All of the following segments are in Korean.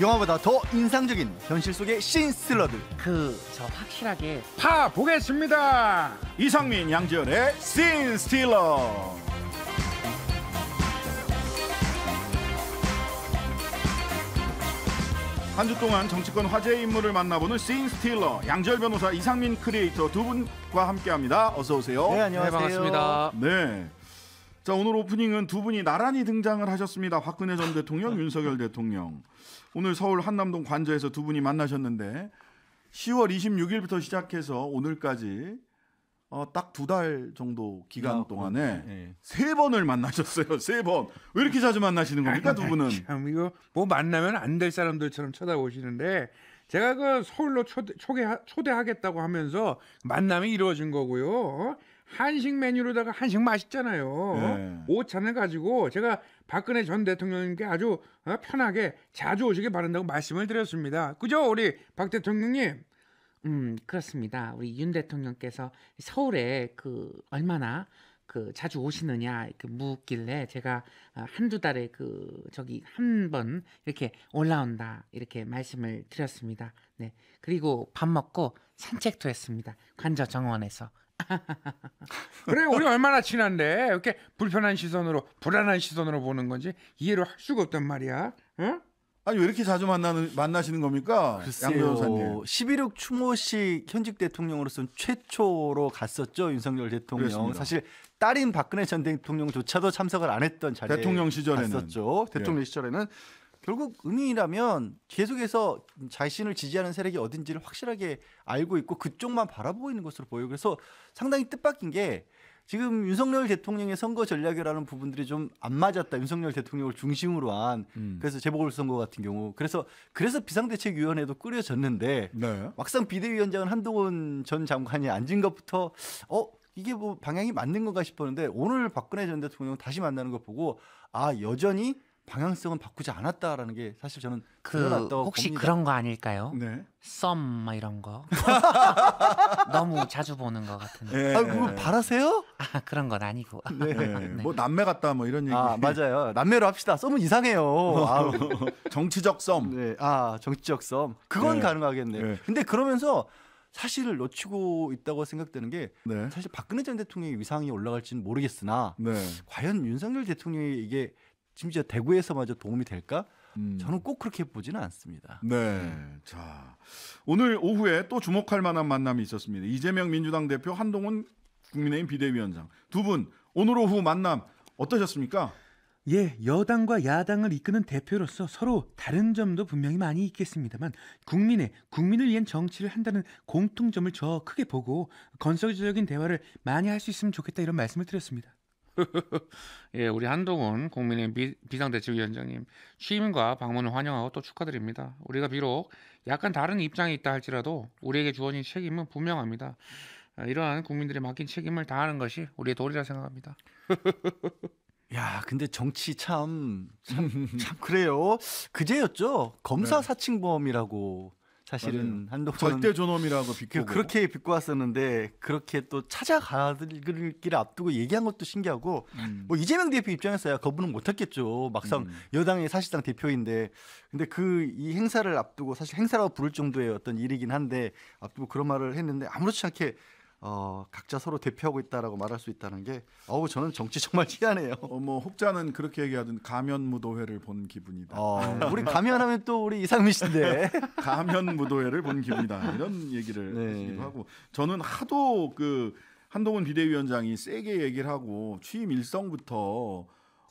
영화보다 더 인상적인 현실 속의 씬스러들 그 저 확실하게 파 보겠습니다. 이상민 양지열의씬 스틸러. 한 주 동안 정치권 화제의 인물을 만나보는 씬 스틸러 양지열 변호사 이상민 크리에이터 두 분과 함께합니다. 어서 오세요. 네 안녕하세요. 네 반갑습니다. 네. 자 오늘 오프닝은 두 분이 나란히 등장을 하셨습니다. 박근혜 전 대통령, 윤석열 대통령. 오늘 서울 한남동 관저에서 두 분이 만나셨는데 10월 26일부터 시작해서 오늘까지 어, 딱두 달 정도 기간 야, 동안에 네. 세 번을 만나셨어요. 세 번. 왜 이렇게 자주 만나시는 겁니까 두 분은? 참 이거 뭐 만나면 안 될 사람들처럼 쳐다보시는데 제가 그 서울로 초대, 초대 초대하겠다고 하면서 만남이 이루어진 거고요. 한식 메뉴로다가 한식 맛있잖아요. 네. 오찬을 가지고 제가 박근혜 전 대통령님께 아주 어, 편하게 자주 오시길 바란다고 말씀을 드렸습니다. 그죠? 우리 박 대통령님. 음, 그렇습니다. 우리 윤 대통령께서 서울에 그 얼마나 그 자주 오시느냐 이렇게 묻길래 제가 어, 한두 달에 그 저기 한 번 이렇게 올라온다 이렇게 말씀을 드렸습니다. 네. 그리고 밥 먹고 산책도 했습니다. 관저 정원에서. 그래 우리 얼마나 친한데 이렇게 불편한 시선으로 불안한 시선으로 보는 건지 이해를 할 수가 없단 말이야. 응? 아니 왜 이렇게 자주 만나는 만나시는 겁니까? 글쎄양 변호사님. 11억 추모식 현직 대통령으로서는 최초로 갔었죠 윤석열 대통령. 그렇습니다. 사실 딸인 박근혜 전 대통령조차도 참석을 안 했던 자리에 대통령 시절에는 갔었죠. 대통령 예. 시절에는 결국 은인이라면 계속해서 자신을 지지하는 세력이 어딘지를 확실하게 알고 있고 그쪽만 바라보고 있는 것으로 보여요. 그래서 상당히 뜻밖인 게 지금 윤석열 대통령의 선거 전략이라는 부분들이 좀 안 맞았다. 윤석열 대통령을 중심으로 한 음. 그래서 재보궐선거 같은 경우 그래서 그래서 비상대책위원회도 꾸려졌는데 네. 막상 비대위원장은 한동훈 전 장관이 앉은 것부터 어 이게 뭐 방향이 맞는 건가 싶었는데 오늘 박근혜 전 대통령 다시 만나는 거 보고 아 여전히 방향성은 바꾸지 않았다라는 게 사실 저는 그 혹시 봅니다. 그런 거 아닐까요? 네. 썸막 이런 거 너무 자주 보는 것 같은데. 네. 아 그거 네. 바라세요? 아 그런 건 아니고. 네. 아, 네. 네. 뭐 남매 같다 뭐 이런 얘기. 아 맞아요. 남매로 합시다. 썸은 이상해요. 아우. 정치적 썸. 네. 아 정치적 썸. 그건 네. 가능하겠네요. 근데 그러면서 사실을 놓치고 있다고 생각되는 게 네. 사실 박근혜 전 대통령의 위상이 올라갈지는 모르겠으나 네. 과연 윤석열 대통령이 이게 심지어 대구에서마저 도움이 될까? 음. 저는 꼭 그렇게 보지는 않습니다. 네. 자, 오늘 오후에 또 주목할 만한 만남이 있었습니다. 이재명 민주당 대표 한동훈 국민의힘 비대위원장 두 분 오늘 오후 만남 어떠셨습니까? 예, 여당과 야당을 이끄는 대표로서 서로 다른 점도 분명히 많이 있겠습니다만 국민의 국민을 위한 정치를 한다는 공통점을 저 크게 보고 건설적인 대화를 많이 할 수 있으면 좋겠다 이런 말씀을 드렸습니다. 예, 우리 한동훈 국민의 비상대책위원장님 취임과 방문을 환영하고 또 축하드립니다. 우리가 비록 약간 다른 입장이 있다 할지라도 우리에게 주어진 책임은 분명합니다. 아, 이러한 국민들이 맡긴 책임을 다하는 것이 우리의 도리라 생각합니다. 야, 근데 정치 참, 참, 음. 참 그래요. 그제였죠? 검사 네. 사칭범이라고 사실은 한동안 절대 존엄이라고 그 비꼬고 그렇게 비꼬았었는데 그렇게 또 찾아가기를 앞두고 얘기한 것도 신기하고 음. 뭐 이재명 대표 입장에서야 거부는 못했겠죠. 막상 음. 여당의 사실상 대표인데 근데 그 이 행사를 앞두고 사실 행사라고 부를 정도의 어떤 일이긴 한데 앞두고 그런 말을 했는데 아무렇지 않게 어, 각자 서로 대표하고 있다라고 말할 수 있다는 게 어우 저는 정치 정말 희한해요. 어, 뭐 혹자는 그렇게 얘기하던 가면 무도회를 본 기분이다. 어, 우리 가면하면 또 우리 이상민 씨인데 가면 무도회를 본 기분이다 이런 얘기를 네. 하시기도 하고 저는 하도 그 한동훈 비대위원장이 세게 얘기를 하고 취임 일성부터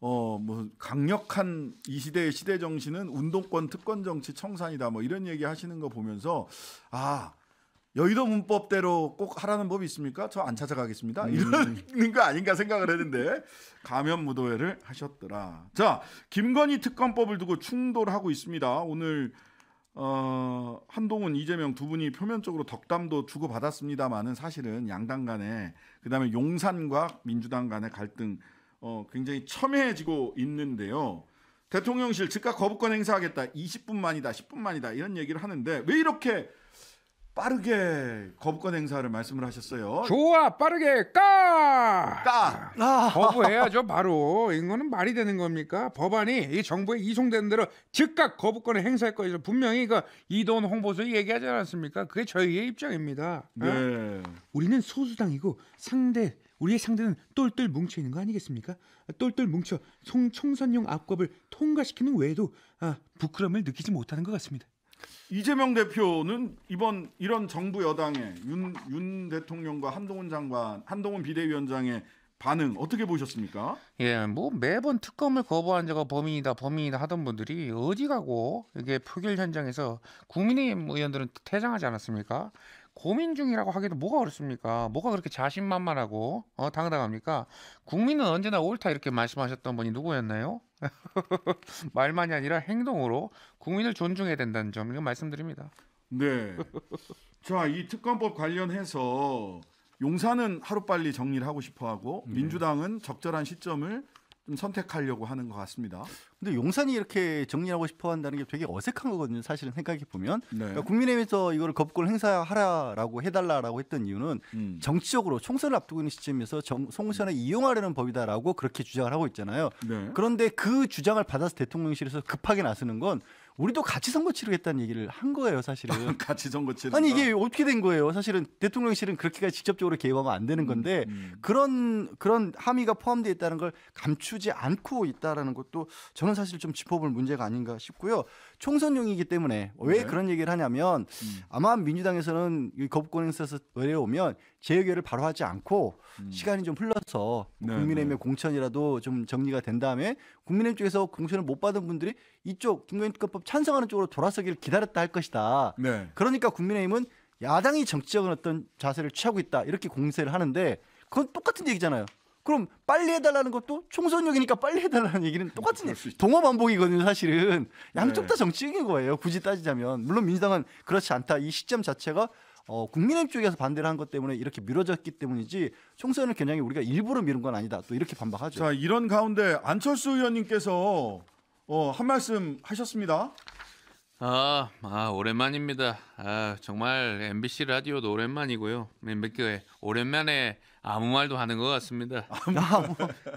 어뭐 강력한 이 시대의 시대 정신은 운동권 특권 정치 청산이다 뭐 이런 얘기 하시는 거 보면서 아 여의도 문법대로 꼭 하라는 법이 있습니까? 저 안 찾아가겠습니다. 음. 이러는 거 아닌가 생각을 했는데 감염 무도회를 하셨더라. 자, 김건희 특검법을 두고 충돌하고 있습니다. 오늘 어, 한동훈, 이재명 두 분이 표면적으로 덕담도 주고받았습니다만은 사실은 양당 간에 그다음에 용산과 민주당 간의 갈등 어, 굉장히 첨예해지고 있는데요. 대통령실 즉각 거부권 행사하겠다. 20분 만이다. 10분 만이다. 이런 얘기를 하는데 왜 이렇게 빠르게 거부권 행사를 말씀을 하셨어요. 좋아, 빠르게 까! 까! 아. 거부해야죠, 바로. 이거는 말이 되는 겁니까? 법안이 이 정부에 이송된 대로 즉각 거부권을 행사할 거예요. 분명히 그 이돈 홍보수 얘기하지 않았습니까? 그게 저희의 입장입니다. 네. 어? 우리는 소수당이고 상대 우리의 상대는 똘똘 뭉쳐 있는 거 아니겠습니까? 똘똘 뭉쳐 송, 총선용 압법을 통과시키는 외에도 아, 부끄러움을 느끼지 못하는 것 같습니다. 이재명 대표는 이번 이런 정부 여당의 윤, 윤 대통령과 한동훈 장관, 한동훈 비대위원장의 반응 어떻게 보셨습니까? 예, 뭐 매번 특검을 거부한 자가 범인이다, 범인이다 하던 분들이 어디 가고 이게 표결 현장에서 국민의힘 의원들은 퇴장하지 않았습니까? 고민 중이라고 하기도 뭐가 그렇습니까 뭐가 그렇게 자신만만하고 어, 당당합니까? 국민은 언제나 옳다 이렇게 말씀하셨던 분이 누구였나요? 말만이 아니라 행동으로 국민을 존중해야 된다는 점 이거 말씀드립니다. 네. 자, 이 특검법 관련해서 용사는 하루빨리 정리를 하고 싶어 하고 네. 민주당은 적절한 시점을 좀 선택하려고 하는 것 같습니다. 근데 용산이 이렇게 정리하고 싶어 한다는 게 되게 어색한 거거든요. 사실은 생각해 보면 네. 그러니까 국민의힘에서 이걸 거부권 행사하라라고 해달라라고 했던 이유는 음. 정치적으로 총선을 앞두고 있는 시점에서 정, 총선을 음. 이용하려는 법이다라고 그렇게 주장을 하고 있잖아요. 네. 그런데 그 주장을 받아서 대통령실에서 급하게 나서는 건 우리도 같이 선거 치르겠다는 얘기를 한 거예요, 사실은. 같이 선거 치르. 아니 이게 어떻게 된 거예요? 사실은 대통령실은 그렇게까지 직접적으로 개입하면 안 되는 음, 건데 음, 음. 그런 그런 함의가 포함되어 있다는 걸 감추지 않고 있다라는 것도 저는 사실 좀 짚어볼 문제가 아닌가 싶고요. 총선용이기 때문에 왜 네. 그런 얘기를 하냐면 음. 아마 민주당에서는 거부권에서 내려오면 재의결을 바로 하지 않고 음. 시간이 좀 흘러서 네, 국민의힘의 네. 공천이라도 좀 정리가 된 다음에 국민의힘 쪽에서 공천을 못 받은 분들이 이쪽 중간인특검법 찬성하는 쪽으로 돌아서기를 기다렸다 할 것이다. 네. 그러니까 국민의힘은 야당이 정치적인 어떤 자세를 취하고 있다 이렇게 공세를 하는데 그건 똑같은 얘기잖아요. 그럼 빨리 해달라는 것도 총선욕이니까 빨리 해달라는 얘기는 음, 똑같은 동어 반복이거든요. 사실은 네. 양쪽 다 정치적인 거예요. 굳이 따지자면 물론 민주당은 그렇지 않다. 이 시점 자체가 어, 국민의힘 쪽에서 반대를 한 것 때문에 이렇게 미뤄졌기 때문이지 총선을 겨냥해 우리가 일부러 미룬 건 아니다. 또 이렇게 반박하죠. 자 이런 가운데 안철수 의원님께서 어, 한 말씀 하셨습니다. 아, 아 오랜만입니다. 아, 정말 MBC 라디오도 오랜만이고요. 몇개 오랜만에 아무 말도 하는 것 같습니다.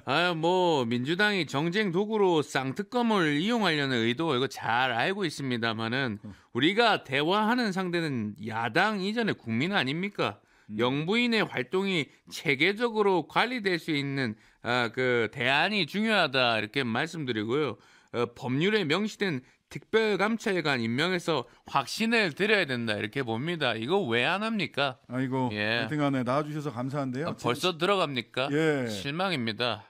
아유 뭐 민주당이 정쟁 도구로 쌍특검을 이용하려는 의도 이거 잘 알고 있습니다만은 우리가 대화하는 상대는 야당 이전의 국민 아닙니까? 음. 영부인의 활동이 체계적으로 관리될 수 있는 아, 그 대안이 중요하다 이렇게 말씀드리고요. 어, 법률에 명시된 특별감찰관 임명해서 확신을 드려야 된다 이렇게 봅니다. 이거 왜 안 합니까? 아이고 예. 하여튼간에 나와주셔서 감사한데요. 아, 벌써 들어갑니까? 예. 실망입니다.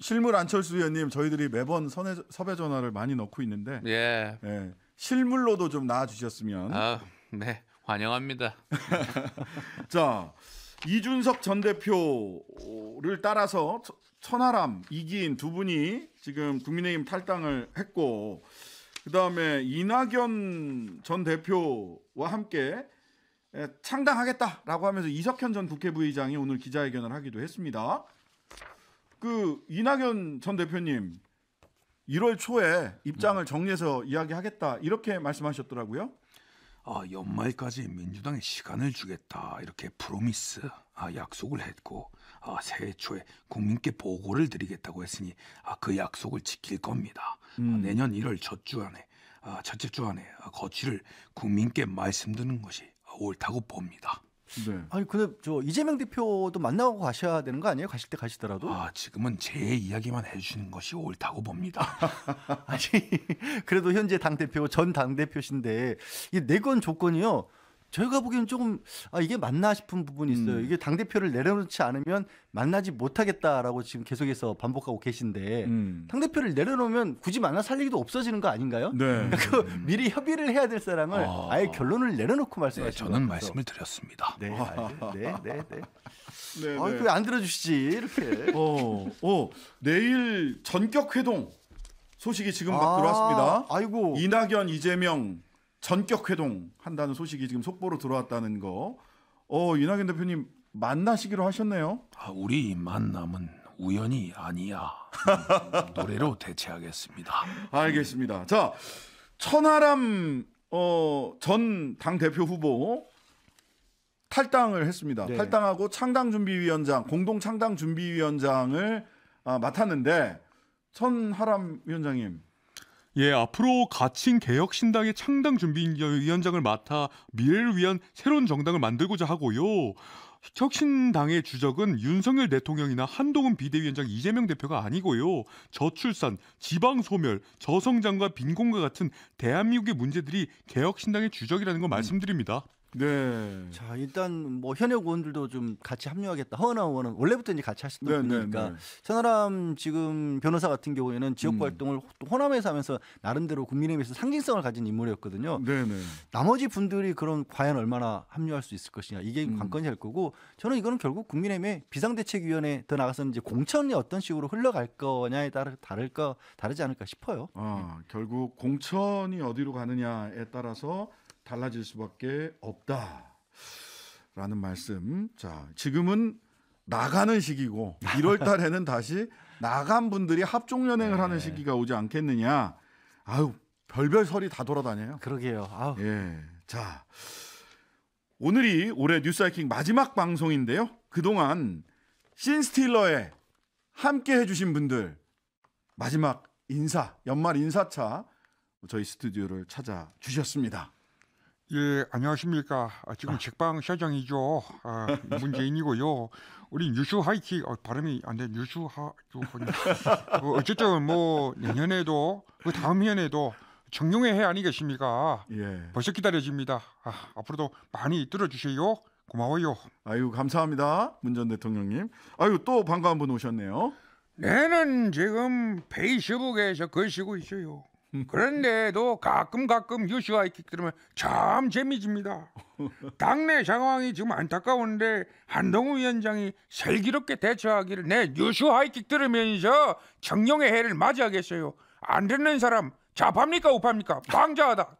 실, 물 안철수 위원님 저희들이 매번 선해, 섭외 전화를 많이 넣고 있는데 예. 예. 실물로도 좀 나와주셨으면 아, 네 환영합니다. 자 이준석 전 대표를 따라서 천하람 이기인 두 분이 지금 국민의힘 탈당을 했고 그다음에 이낙연 전 대표와 함께 창당하겠다라고 하면서 이석현 전 국회부의장이 오늘 기자회견을 하기도 했습니다. 그 이낙연 전 대표님 1월 초에 입장을 음. 정리해서 이야기하겠다 이렇게 말씀하셨더라고요. 아, 연말까지 민주당에 시간을 주겠다 이렇게 프로미스 아, 약속을 했고 아, 새해 초에 국민께 보고를 드리겠다고 했으니 아, 그 약속을 지킬 겁니다. 아, 음. 아, 내년 1월 첫 주 안에 아, 첫째 주 안에 아, 거취를 국민께 말씀드리는 것이 옳다고 봅니다. 네. 아니 근데 저 이재명 대표도 만나고 가셔야 되는 거 아니에요? 가실 때 가시더라도. 아 지금은 제 이야기만 해주시는 것이 옳다고 봅니다. 아니 그래도 현재 당 대표 전당 대표신데 이네건 조건이요. 저희가 보기에는 조금 아, 이게 맞나 싶은 부분이 있어요. 음. 이게 당 대표를 내려놓지 않으면 만나지 못하겠다라고 지금 계속해서 반복하고 계신데 음. 당 대표를 내려놓으면 굳이 만나 살리기도 없어지는 거 아닌가요? 네. 그러니까 그 미리 협의를 해야 될 사람을 아. 예 결론을 내려놓고 말씀하시죠. 네, 저는 말씀을 드렸습니다. 네, 아, 네, 네, 네, 네. 네, 아, 네. 왜안 들어주시지 이렇게. 어, 어, 내일 전격 회동 소식이 지금 막 아, 들어왔습니다. 아이고 이낙연 이재명 전격 회동한다는 소식이 지금 속보로 들어왔다는 거. 어, 이낙연 대표님 만나시기로 하셨네요. 아, 우리 만남은 우연이 아니야. 노래로 대체하겠습니다. 알겠습니다. 자, 천하람 어, 전 당 대표 후보 탈당을 했습니다. 네. 탈당하고 창당 준비위원장 공동 창당 준비위원장을 아, 맡았는데 천하람 위원장님 예, 앞으로 갇힌 개혁 신당의 창당 준비위원장을 맡아 미래를 위한 새로운 정당을 만들고자 하고요. 혁신당의 주적은 윤석열 대통령이나 한동훈 비대위원장 이재명 대표가 아니고요. 저출산, 지방소멸, 저성장과 빈곤과 같은 대한민국의 문제들이 개혁신당의 주적이라는 걸 음. 말씀드립니다. 음. 네. 자 일단 뭐 현역 의원들도 좀 같이 합류하겠다. 허은하 의원은 원래부터 이제 같이 하시던 네, 네, 분이니까 네. 천하람 지금 변호사 같은 경우에는 지역구 음. 활동을 호남에서 하면서 나름대로 국민의힘에서 상징성을 가진 인물이었거든요. 네, 나머지 분들이 그런 과연 얼마나 합류할 수 있을 것이냐 이게 음. 관건이 될 거고 저는 이거는 결국 국민의힘의 비상대책위원회 더 나가서는 이제 공천이 어떤 식으로 흘러갈 거냐에 따라 다를까 다르지 않을까 싶어요. 아 결국 공천이 어디로 가느냐에 따라서. 달라질 수밖에 없다. 라는 말씀. 자, 지금은 나가는 시기고 1월 달에는 다시 나간 분들이 합종 연행을 네. 하는 시기가 오지 않겠느냐. 아유, 별별 설이 다 돌아다녀요. 그러게요. 아우. 예. 자. 오늘이 올해 뉴스이킹 마지막 방송인데요. 그동안 신스틸러에 함께 해 주신 분들 마지막 인사, 연말 인사차 저희 스튜디오를 찾아 주셨습니다. 예, 안녕하십니까. 아, 지금 책방사장이죠 아. 아, 문재인이고요. 우리 뉴스 하이키, 어, 발음이 안 돼. 뉴스 하, 어, 어쨌든 뭐, 내년에도, 그 다음 해에도 청룡의 해 아니겠습니까? 예. 벌써 기다려집니다. 아, 앞으로도 많이 들어주세요. 고마워요. 아유, 감사합니다. 문 전 대통령님. 아유, 또 반가운 분 오셨네요. 내는 지금 페이스북에서 글 쓰고 있어요. 음. 그런데도 가끔 가끔 유시와 이킥 들으면 참 재미집니다. 당내 상황이 지금 안타까운데 한동훈 위원장이 슬기롭게 대처하기를 내 유시와 이킥 들으면서 청룡의 해를 맞이하겠어요. 안 듣는 사람 자합니까 우파입니까? 방자하다.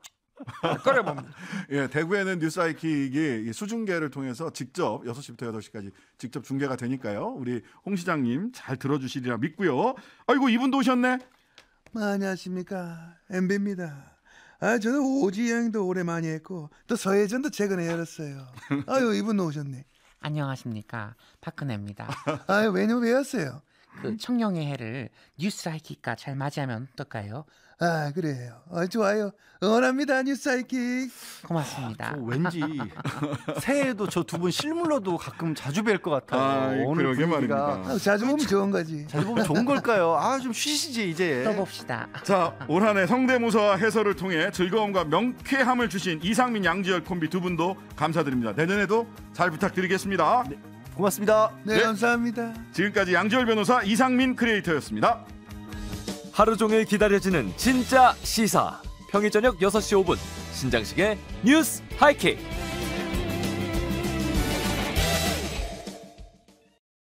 꺼내봅니 예, 대구에는 뉴스 아이킥이 수중계를 통해서 직접 6시부터 8시까지 직접 중계가 되니까요. 우리 홍 시장님 잘 들어주시리라 믿고요. 아이고 이분도 오셨네. 안녕하십니까 엠비입니다. 아 저는 오지 여행도 오래 많이 했고 또 서해전도 최근에 열었어요. 아유 이분 오셨네. 안녕하십니까 박근혜입니다. 아유 왜냐 왜 왔어요? 그 음. 청룡의 해를 뉴스 하이킥과 잘 맞이하면 어떨까요? 아 그래요. 어, 좋아요. 응원합니다 뉴스 이킥 고맙습니다. 아, 저 왠지 새해에도 저 두 분 실물로도 가끔 자주 뵐 것 같아요. 아, 오늘 분위기가 아, 자주 보면 좋은 거지. 자주 보면 좋은 걸까요? 아 좀 쉬시지 이제. 또 봅시다. 자 올 한해성대모사 해설을 통해 즐거움과 명쾌함을 주신 이상민 양지열 콤비 두 분도 감사드립니다. 내년에도 잘 부탁드리겠습니다. 네. 고맙습니다. 네, 네. 감사합니다. 지금까지 양지열 변호사 이상민 크리에이터였습니다. 하루 종일 기다려지는 진짜 시사. 평일 저녁 6시 5분 신장식의 뉴스 하이킥.